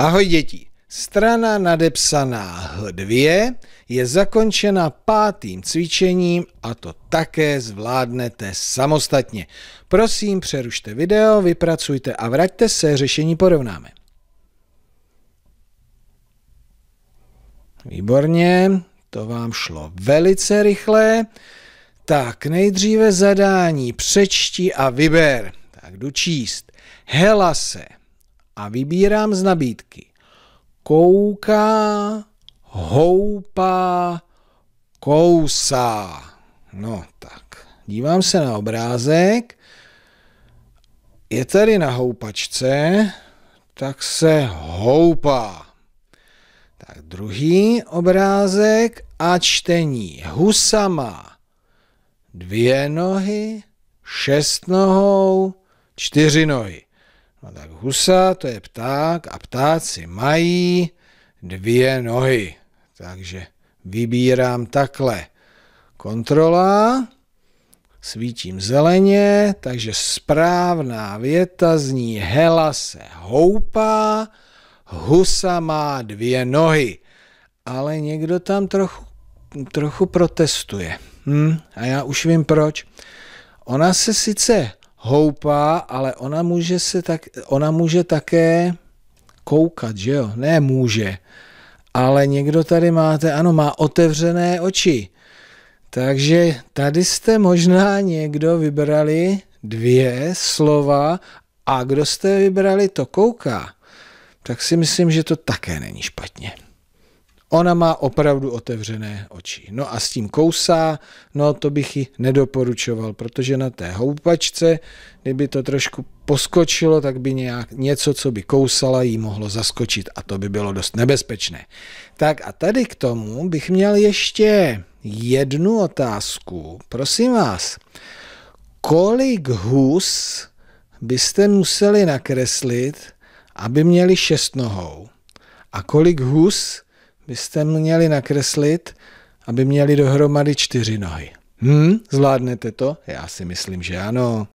Ahoj děti! Strana nadepsaná H2 je zakončena pátým cvičením a to také zvládnete samostatně. Prosím, přerušte video, vypracujte a vraťte se, řešení porovnáme. Výborně, to vám šlo velice rychle. Tak, nejdříve zadání přečti a vyber. Tak jdu číst. Hela se a vybírám z nabídky. Kouká, houpá, kousá. No tak, dívám se na obrázek. Je tady na houpačce, tak se houpá. Tak druhý obrázek a čtení. Husa má dvě nohy, šest nohou, čtyři nohy. No tak husa, to je pták a ptáci mají dvě nohy. Takže vybírám takhle. Kontrola, svítím zeleně, takže správná věta zní Hela se houpá, husa má dvě nohy. Ale někdo tam trochu, trochu protestuje. Hm? A já už vím proč. Ona se sice houpá, ale ona může, se tak, ona může také koukat, že jo? Ne může, ale někdo tady máte, ano, má otevřené oči. Takže tady jste možná někdo vybrali dvě slova a kdo jste vybrali, to kouká. Tak si myslím, že to také není špatně. Ona má opravdu otevřené oči. No a s tím kousá, no to bych ji nedoporučoval, protože na té houpačce, kdyby to trošku poskočilo, tak by nějak, něco, co by kousala, jí mohlo zaskočit a to by bylo dost nebezpečné. Tak a tady k tomu bych měl ještě jednu otázku. Prosím vás, kolik hus byste museli nakreslit, aby měli šest nohou? A kolik hus byste měli nakreslit, aby měli dohromady čtyři nohy. Hm, zvládnete to? Já si myslím, že ano.